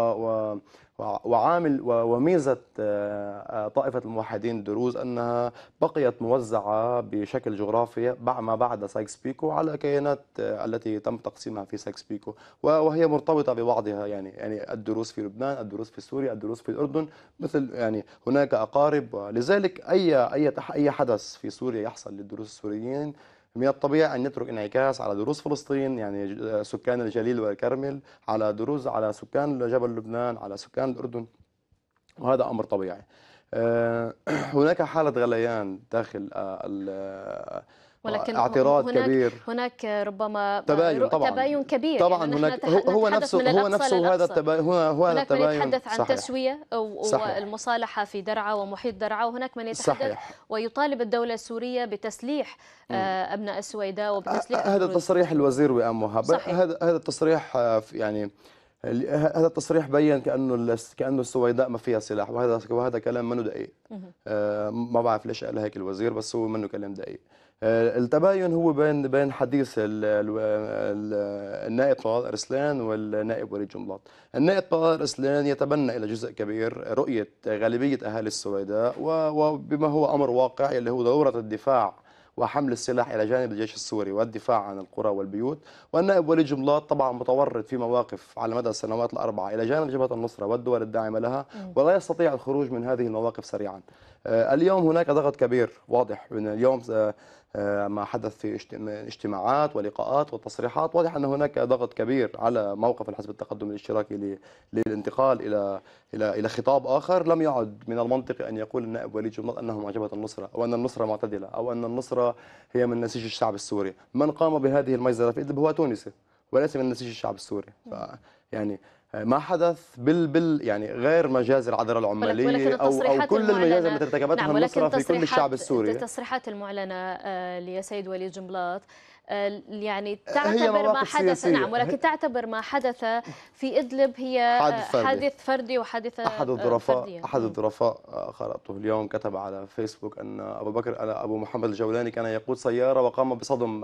وعامل وميزة آه، آه، طائفة الموحدين الدروز أنها بقيت موزعة بشكل جغرافي ما بعد سايكس بيكو على كيانات آه، التي تم تقسيمها في سايكس بيكو وهي مرتبطة ببعضها يعني يعني الدروز في لبنان الدروز في سوريا الدروز في الأردن مثل يعني هناك أقارب لذلك أي أي أي حدث في سوريا يحصل للدروز السوريين من الطبيعي أن نترك انعكاس على دروز فلسطين يعني سكان الجليل والكرمل على دروس على سكان جبل لبنان على سكان الأردن وهذا أمر طبيعي آه، هناك حالة غليان داخل آه، ولكن آه، اعتراض هناك كبير هناك ربما تباين طبعا تباين كبير طبعا يعني هناك هو نفسه هو نفسه هذا التباين هو هو هذا التباين هناك من يتحدث عن صحيح. تسويه والمصالحه في درعا ومحيط درعا وهناك من يتحدث صحيح. ويطالب الدوله السوريه بتسليح آه، ابناء السويداء وبتسليح آه، هذا تصريح الوزير وامها هذا هذا التصريح يعني هذا التصريح بين كانه كانه السويداء ما فيها سلاح وهذا وهذا كلام منه دقيق آه ما بعرف ليش قال هيك الوزير بس هو منه كلام دقيق آه، التباين هو بين بين حديث النائب طلال ارسلان والنائب وليد جنبلاط. النائب طلال ارسلان يتبنى الى جزء كبير رؤيه غالبيه اهالي السويداء وبما هو امر واقع اللي هو ضروره الدفاع وحمل السلاح الى جانب الجيش السوري والدفاع عن القرى والبيوت، والنائب وليد جنبلاط طبعا متورط في مواقف على مدى السنوات الاربعه الى جانب جبهه النصره والدول الداعمه لها ولا يستطيع الخروج من هذه المواقف سريعا. آه، اليوم هناك ضغط كبير واضح من اليوم آه، آه، ما حدث في اجتماعات ولقاءات وتصريحات واضح أن هناك ضغط كبير على موقف الحزب التقدم الاشتراكي للانتقال إلى إلى إلى خطاب آخر لم يعد من المنطقي أن يقول النائب وليد جمال أنه معجبة النصرة أو أن النصرة معتدلة أو أن النصرة هي من نسيج الشعب السوري من قام بهذه المجزرة في إدلب هو تونسي وليس من نسيج الشعب السوري ف يعني ما حدث بال بال يعني غير مجازر عذر العماليه او او كل المجازر التي ارتكبتها نعم مصر في كل الشعب السوري التصريحات المعلنه آه، لسيد وليد جنبلاط آه، يعني تعتبر ما حدث نعم، سياسية. نعم ولكن تعتبر ما حدث في ادلب هي آه، حادث فردي, حادث فردي وحادثه احد الظرفاء احد الظرفاء خرطوف اليوم كتب على فيسبوك ان ابو بكر ابو محمد الجولاني كان يقود سياره وقام بصدم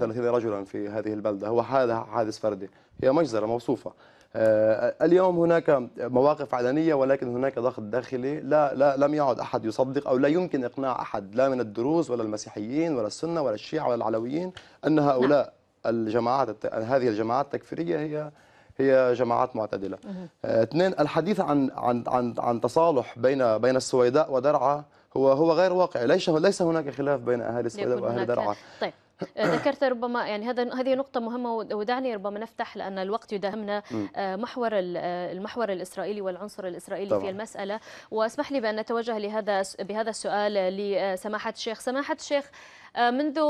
30 رجلا في هذه البلده هو هذا حادث فردي هي مجزره موصوفه آه، اليوم هناك مواقف علنيه ولكن هناك ضغط داخلي لا, لا لم يعد احد يصدق او لا يمكن اقناع احد لا من الدروز ولا المسيحيين ولا السنه ولا الشيعه ولا العلويين ان نعم. هؤلاء الجماعات هذه الجماعات التكفيريه هي هي جماعات معتدله. آه، اثنين الحديث عن عن عن عن تصالح بين بين السويداء ودرعا هو هو غير واقعي، ليس ليس هناك خلاف بين اهالي السويداء واهالي درعا. طيب آه، ذكرت ربما يعني هذا هذه نقطة مهمة ودعني ربما نفتح لأن الوقت يداهمنا آه، محور آه، المحور الإسرائيلي والعنصر الإسرائيلي طبعا. في المسألة واسمح لي بأن نتوجه لهذا بهذا السؤال لسماحة الشيخ سماحة الشيخ منذ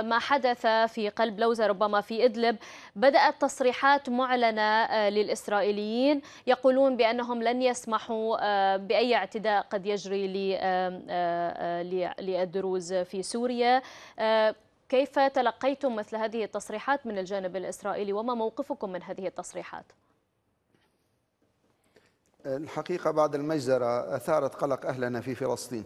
ما حدث في قلب لوزة ربما في إدلب بدأت تصريحات معلنة للإسرائيليين يقولون بأنهم لن يسمحوا بأي اعتداء قد يجري للدروز في سوريا كيف تلقيتم مثل هذه التصريحات من الجانب الإسرائيلي وما موقفكم من هذه التصريحات؟ الحقيقة بعد المجزرة أثارت قلق أهلنا في فلسطين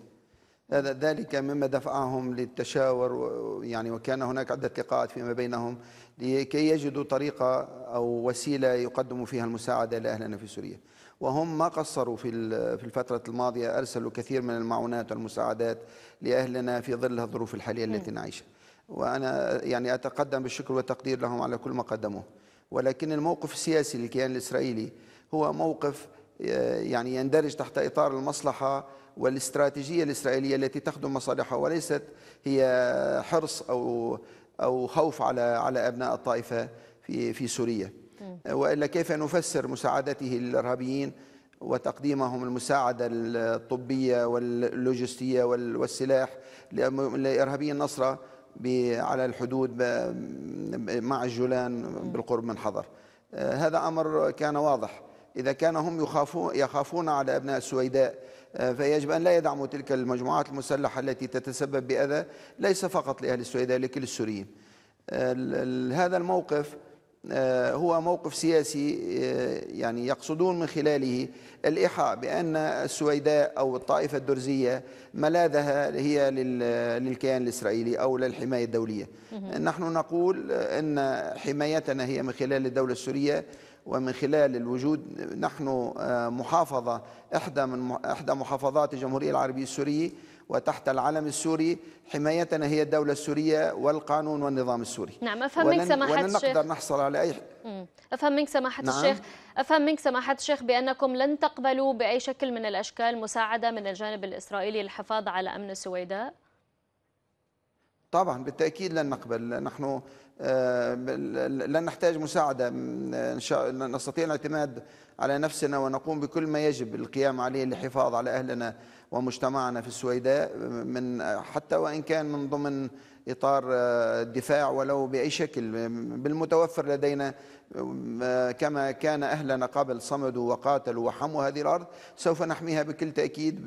هذا ذلك مما دفعهم للتشاور يعني وكان هناك عدة لقاءات فيما بينهم لكي يجدوا طريقة أو وسيلة يقدموا فيها المساعدة لأهلنا في سوريا وهم ما قصروا في في الفترة الماضية أرسلوا كثير من المعونات والمساعدات لأهلنا في ظل الظروف الحالية التي نعيشها وأنا يعني أتقدم بالشكر والتقدير لهم على كل ما قدموه ولكن الموقف السياسي للكيان الإسرائيلي هو موقف آه، يعني يندرج تحت إطار المصلحة والاستراتيجية الإسرائيلية التي تخدم مصالحها وليست هي حرص أو أو خوف على على أبناء الطائفة في في سوريا وإلا كيف نفسر مساعدته للإرهابيين وتقديمهم المساعدة الطبية واللوجستية والسلاح لإرهابي النصرة على الحدود مع الجولان بالقرب من حضر آه، هذا أمر كان واضح إذا كان هم يخافون, يخافون على أبناء السويداء آه، فيجب أن لا يدعموا تلك المجموعات المسلحة التي تتسبب بأذى ليس فقط لأهل السويداء لكل السوريين آه، هذا الموقف آه، هو موقف سياسي آه، يعني يقصدون من خلاله الإيحاء بأن السويداء أو الطائفة الدرزية ملاذها هي للكيان الإسرائيلي أو للحماية الدولية نحن نقول أن حمايتنا هي من خلال الدولة السورية ومن خلال الوجود نحن آه، محافظة إحدى من إحدى محافظات الجمهورية العربية السورية وتحت العلم السوري حمايتنا هي الدولة السورية والقانون والنظام السوري نعم أفهم منك سماحة ولن الشيخ نقدر نحصل على أي أفهم منك سماحة نعم. الشيخ أفهم منك سماحة الشيخ بأنكم لن تقبلوا بأي شكل من الأشكال مساعدة من الجانب الإسرائيلي للحفاظ على أمن السويداء طبعا بالتأكيد لن نقبل نحن آه، لن نحتاج مساعدة نستطيع الاعتماد على نفسنا ونقوم بكل ما يجب القيام عليه للحفاظ على أهلنا ومجتمعنا في السويداء من حتى وان كان من ضمن اطار آه، الدفاع ولو باي شكل بالمتوفر لدينا آه، كما كان اهلنا قبل صمدوا وقاتلوا وحموا هذه الارض سوف نحميها بكل تاكيد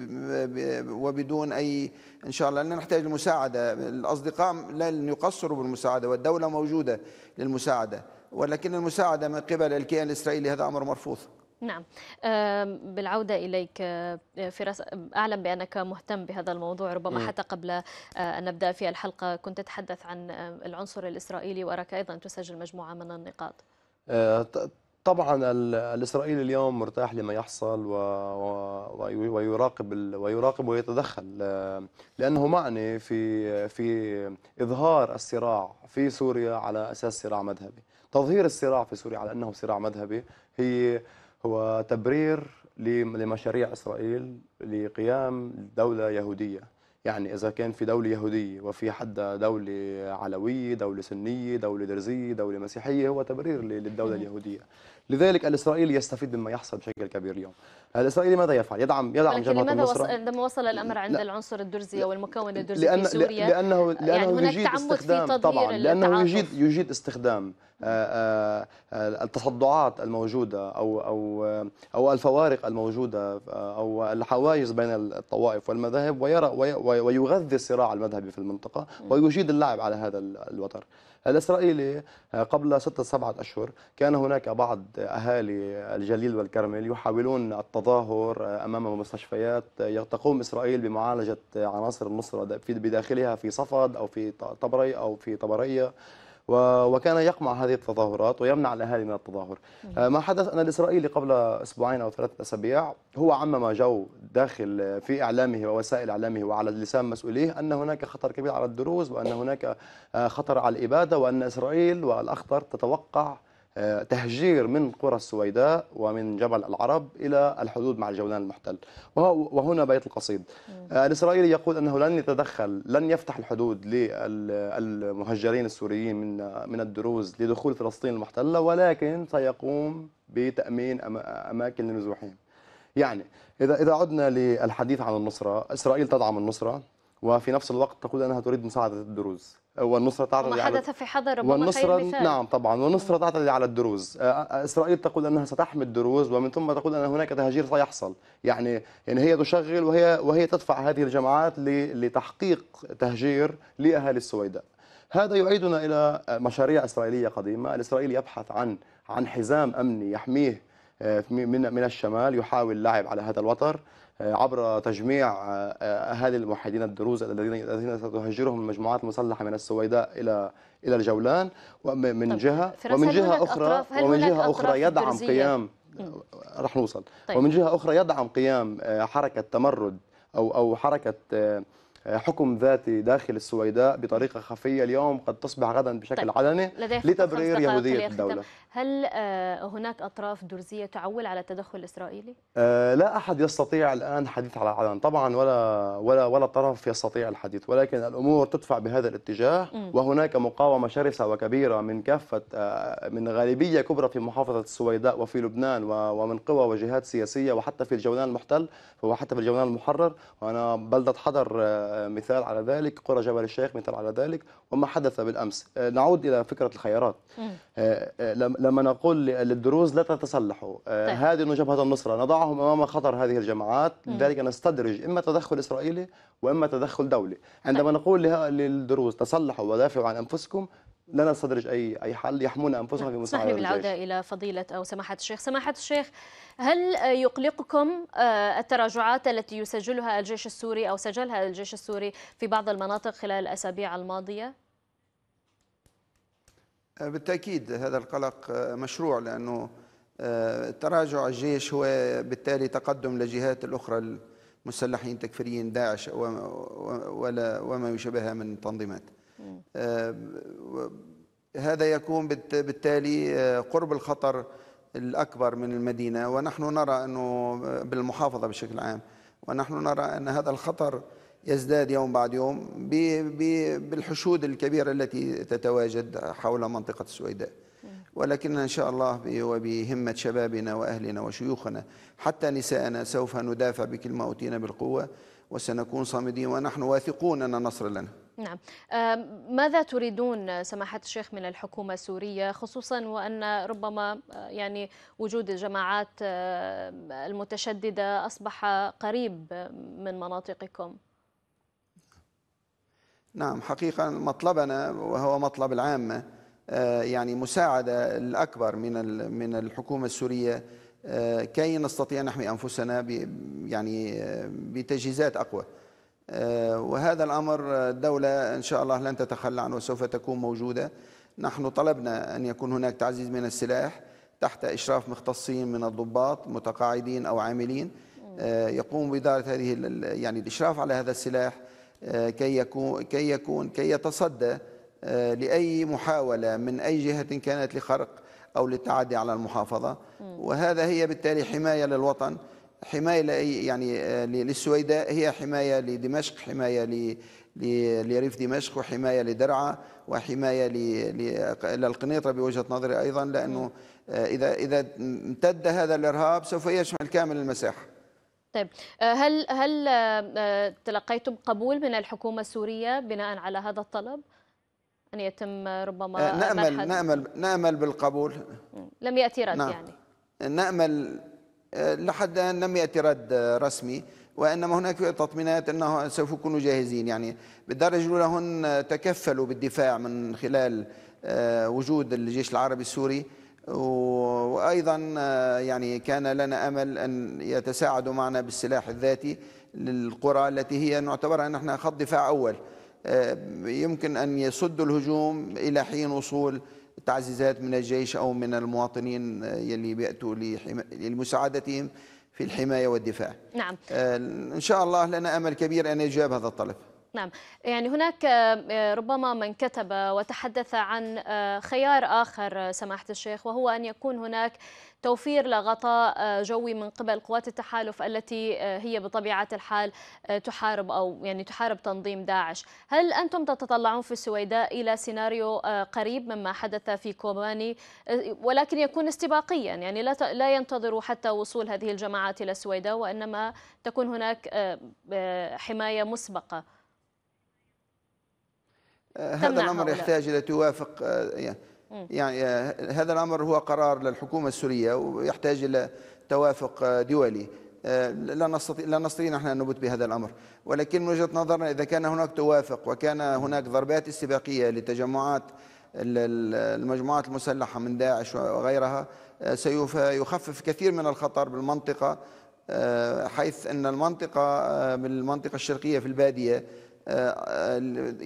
وبدون اي ان شاء الله لان نحتاج المساعده الاصدقاء لن يقصروا بالمساعده والدوله موجوده للمساعده ولكن المساعده من قبل الكيان الاسرائيلي هذا امر مرفوض نعم بالعودة إليك فراس أعلم بأنك مهتم بهذا الموضوع ربما م. حتى قبل آه، أن نبدأ في الحلقة كنت تتحدث عن العنصر الإسرائيلي وأراك أيضا تسجل مجموعة من النقاط آه، طبعا الإسرائيلي اليوم مرتاح لما يحصل ويراقب ويراقب ويتدخل آه، لأنه معني في في إظهار الصراع في سوريا على أساس صراع مذهبي تظهير الصراع في سوريا على أنه صراع مذهبي هي هو تبرير لمشاريع إسرائيل لقيام دولة يهودية يعني إذا كان في دولة يهودية وفي حد دولة علوية دولة سنية دولة درزية دولة مسيحية هو تبرير للدولة اليهودية لذلك الإسرائيلي يستفيد مما يحصل بشكل كبير اليوم الإسرائيلي ماذا يفعل يدعم يدعم جبهة لماذا وصل عندما وصل الأمر عند لا. العنصر الدرزي أو المكون الدرزي لأن في سوريا لأنه يعني لأنه يعني يجيد استخدام في طبعا لأنه يجيد يجيد استخدام آه، آه، آه، التصدعات الموجودة أو أو أو الفوارق الموجودة أو الحواجز بين الطوائف والمذاهب ويرى ويغذي الصراع المذهبي في المنطقة ويجيد اللعب على هذا الوتر الإسرائيلي آه، قبل ستة سبعة أشهر كان هناك بعض أهالي الجليل والكرمل يحاولون التظاهر آه، أمام المستشفيات آه، تقوم إسرائيل بمعالجة عناصر النصرة في بداخلها في صفد أو في طبري أو في طبرية وكان يقمع هذه التظاهرات ويمنع الاهالي من التظاهر. آه، ما حدث ان الاسرائيلي قبل اسبوعين او ثلاثه اسابيع هو عمم جو داخل في اعلامه ووسائل اعلامه وعلى لسان مسؤوليه ان هناك خطر كبير على الدروز وان هناك آه، خطر على الاباده وان اسرائيل والاخضر تتوقع آه، تهجير من قرى السويداء ومن جبل العرب إلى الحدود مع الجولان المحتل وهنا بيت القصيد آه، الإسرائيلي يقول أنه لن يتدخل لن يفتح الحدود للمهجرين السوريين من من الدروز لدخول فلسطين المحتلة ولكن سيقوم بتأمين أماكن لنزوحهم يعني إذا إذا عدنا للحديث عن النصرة إسرائيل تدعم النصرة وفي نفس الوقت تقول انها تريد مساعده الدروز والنصره تعتدي على حدث في حضر ربما والنصره نعم طبعا والنصره تعتدي على الدروز اسرائيل تقول انها ستحمي الدروز ومن ثم تقول ان هناك تهجير سيحصل يعني يعني هي تشغل وهي وهي تدفع هذه الجماعات لتحقيق تهجير لاهالي السويداء هذا يعيدنا الى مشاريع اسرائيليه قديمه الاسرائيلي يبحث عن عن حزام امني يحميه آه، من من الشمال يحاول اللعب على هذا الوتر آه، عبر تجميع اهالي آه، الموحدين الدروز الذين الذين ستهجرهم المجموعات المسلحه من السويداء الى الى الجولان من جهه ومن جهه اخرى طيب. ومن جهه اخرى يدعم قيام رح نوصل ومن جهه آه، اخرى يدعم قيام حركه تمرد او او حركه حكم ذاتي داخل السويداء بطريقه خفيه اليوم قد تصبح غدا بشكل طيب. علني لتبرير يهوديه الدوله هل آه، هناك أطراف درزية تعول على التدخل الإسرائيلي؟ آه، لا أحد يستطيع الآن حديث على العلن طبعا ولا, ولا, ولا طرف يستطيع الحديث ولكن الأمور تدفع بهذا الاتجاه وهناك مقاومة شرسة وكبيرة من كافة آه، من غالبية كبرى في محافظة السويداء وفي لبنان ومن قوى وجهات سياسية وحتى في الجولان المحتل وحتى في الجولان المحرر وأنا بلدة حضر مثال على ذلك قرى جبل الشيخ مثال على ذلك وما حدث بالأمس نعود إلى فكرة الخيارات لما نقول للدروز لا تتسلحوا آه، طيب. هذه جبهة النصرة نضعهم أمام خطر هذه الجماعات لذلك نستدرج إما تدخل إسرائيلي وإما تدخل دولي عندما طيب. نقول للدروز تسلحوا ودافعوا عن أنفسكم لا نستدرج اي اي حل يحمون انفسهم في مساعده لي بالعوده الى فضيله او سماحه الشيخ، سماحه الشيخ هل يقلقكم آه، التراجعات التي يسجلها الجيش السوري او سجلها الجيش السوري في بعض المناطق خلال الاسابيع الماضيه؟ آه، بالتأكيد هذا القلق آه، مشروع لأنه آه، تراجع الجيش هو بالتالي تقدم لجهات الأخرى المسلحين تكفيريين داعش ولا وما يشبهها من تنظيمات هذا يكون بالتالي قرب الخطر الأكبر من المدينة ونحن نرى أنه بالمحافظة بشكل عام ونحن نرى أن هذا الخطر يزداد يوم بعد يوم بالحشود الكبيرة التي تتواجد حول منطقة السويداء ولكن إن شاء الله وبهمة شبابنا وأهلنا وشيوخنا حتى نساءنا سوف ندافع بكل ما أوتينا بالقوة وسنكون صامدين ونحن واثقون أن نصر لنا نعم ماذا تريدون سماحة الشيخ من الحكومة السورية خصوصا وأن ربما آه، يعني وجود الجماعات المتشددة أصبح قريب من مناطقكم نعم حقيقة مطلبنا وهو مطلب العامة آه، يعني مساعدة الأكبر من من الحكومة السورية آه، كي نستطيع نحمي أنفسنا يعني آه، بتجهيزات أقوى وهذا الأمر الدولة إن شاء الله لن تتخلى عنه وسوف تكون موجودة نحن طلبنا أن يكون هناك تعزيز من السلاح تحت إشراف مختصين من الضباط متقاعدين أو عاملين يقوم بإدارة هذه يعني الإشراف على هذا السلاح آه، كي يكون كي يكون كي يتصدى آه، لاي محاوله من اي جهه كانت لخرق او للتعدي على المحافظه وهذا هي بالتالي حمايه للوطن حمايه لأي يعني آه، للسويداء هي حمايه لدمشق حمايه لريف دمشق وحمايه لدرعا وحمايه للقنيطره بوجهه نظري ايضا لانه اذا اذا امتد هذا الارهاب سوف يشمل كامل المساحه طيب آه، هل هل آه، آه، تلقيتم قبول من الحكومه السوريه بناء على هذا الطلب؟ ان يتم ربما نامل نامل نامل بالقبول لم ياتي رد نعم. يعني نامل لحد الان لم ياتي رد رسمي وانما هناك تطمينات انه سوف يكونوا جاهزين يعني بالدرجه الاولى هن تكفلوا بالدفاع من خلال وجود الجيش العربي السوري وأيضا آه، يعني كان لنا أمل أن يتساعدوا معنا بالسلاح الذاتي للقرى التي هي نعتبرها أن احنا خط دفاع أول آه، يمكن أن يصدوا الهجوم إلى حين وصول تعزيزات من الجيش أو من المواطنين آه، يلي بيأتوا لمساعدتهم في الحماية والدفاع نعم إن شاء الله لنا أمل كبير أن يجاب هذا الطلب نعم يعني هناك آه، ربما من كتب وتحدث عن آه، خيار آخر آه، سماحة الشيخ وهو أن يكون هناك توفير لغطاء جوي من قبل قوات التحالف التي هي بطبيعة الحال تحارب أو يعني تحارب تنظيم داعش هل أنتم تتطلعون في السويداء إلى سيناريو قريب مما حدث في كوباني ولكن يكون استباقيا يعني لا لا ينتظروا حتى وصول هذه الجماعات إلى السويداء وإنما تكون هناك حماية مسبقة آه، هذا الأمر يحتاج إلى توافق آه، يعني, يعني، آه، هذا الأمر هو قرار للحكومة السورية ويحتاج إلى توافق دولي لا نستطيع لا نستطيع نحن ان نبت بهذا الامر ولكن من وجهه نظرنا اذا كان هناك توافق وكان هناك ضربات استباقيه لتجمعات المجموعات المسلحه من داعش وغيرها سوف يخفف كثير من الخطر بالمنطقه حيث ان المنطقه بالمنطقه الشرقيه في الباديه آه،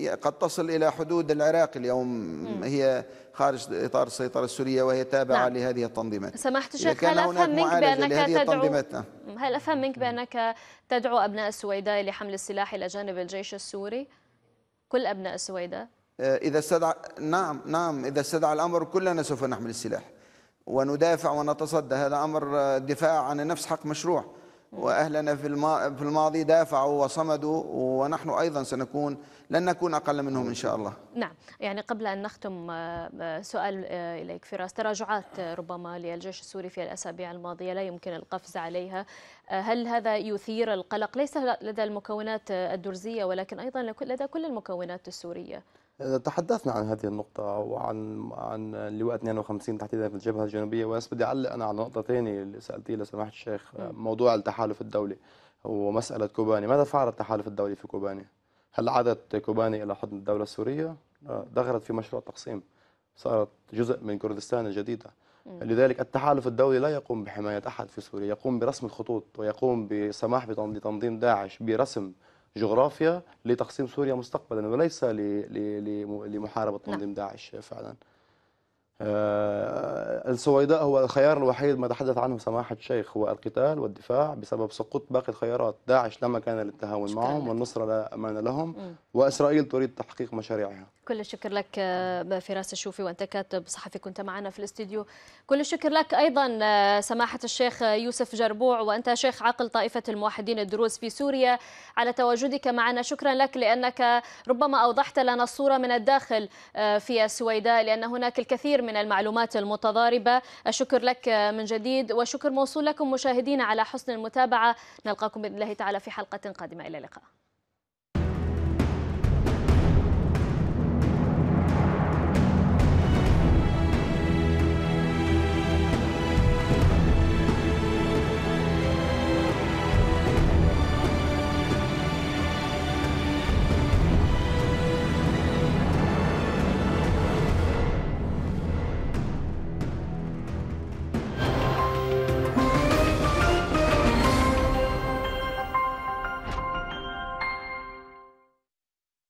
آه، قد تصل إلى حدود العراق اليوم هي خارج إطار السيطرة السورية وهي تابعة نعم. لهذه التنظيمات سمحت الشيخ هل أفهم منك بأنك تدعو نعم. هل أفهم منك بأنك تدعو أبناء السويداء لحمل السلاح إلى جانب الجيش السوري كل أبناء السويداء آه، إذا استدعى نعم نعم إذا استدعى الأمر كلنا سوف نحمل السلاح وندافع ونتصدى هذا أمر دفاع عن النفس حق مشروع وأهلنا في في الماضي دافعوا وصمدوا ونحن أيضا سنكون لن نكون أقل منهم إن شاء الله نعم يعني قبل أن نختم آه، آه، سؤال آه، إليك فراس تراجعات ربما للجيش السوري في الأسابيع الماضية لا يمكن القفز عليها هل هذا يثير القلق ليس لدى المكونات الدرزية ولكن أيضا لدى كل المكونات السورية تحدثنا عن هذه النقطة وعن عن لواء 52 تحديدا في الجبهة الجنوبية بس بدي أعلق أنا على نقطة ثانية اللي سألتيه سمحت الشيخ موضوع التحالف الدولي ومسألة كوباني ماذا فعل التحالف الدولي في كوباني؟ هل عادت كوباني إلى حضن الدولة السورية؟ آه، دخلت في مشروع تقسيم صارت جزء من كردستان الجديدة لذلك التحالف الدولي لا يقوم بحماية أحد في سوريا يقوم برسم الخطوط ويقوم بسماح بتنظيم داعش برسم جغرافيا لتقسيم سوريا مستقبلا وليس لمحاربة تنظيم نعم. داعش فعلا آه، السويداء هو الخيار الوحيد ما تحدث عنه سماحة الشيخ هو القتال والدفاع بسبب سقوط باقي الخيارات داعش لما كان للتهاون معهم والنصرة لا أمان لهم وإسرائيل تريد تحقيق مشاريعها كل الشكر لك آه، نعم. فراس الشوفي وانت كاتب صحفي كنت معنا في الاستديو كل الشكر لك ايضا آه، سماحه الشيخ يوسف جربوع وانت شيخ عقل طائفه الموحدين الدروز في سوريا على تواجدك معنا شكرا لك لانك ربما اوضحت لنا الصوره من الداخل آه، في السويداء لان هناك الكثير من المعلومات المتضاربه الشكر لك من جديد وشكر موصول لكم مشاهدينا على حسن المتابعه نلقاكم باذن الله تعالى في حلقه قادمه الى اللقاء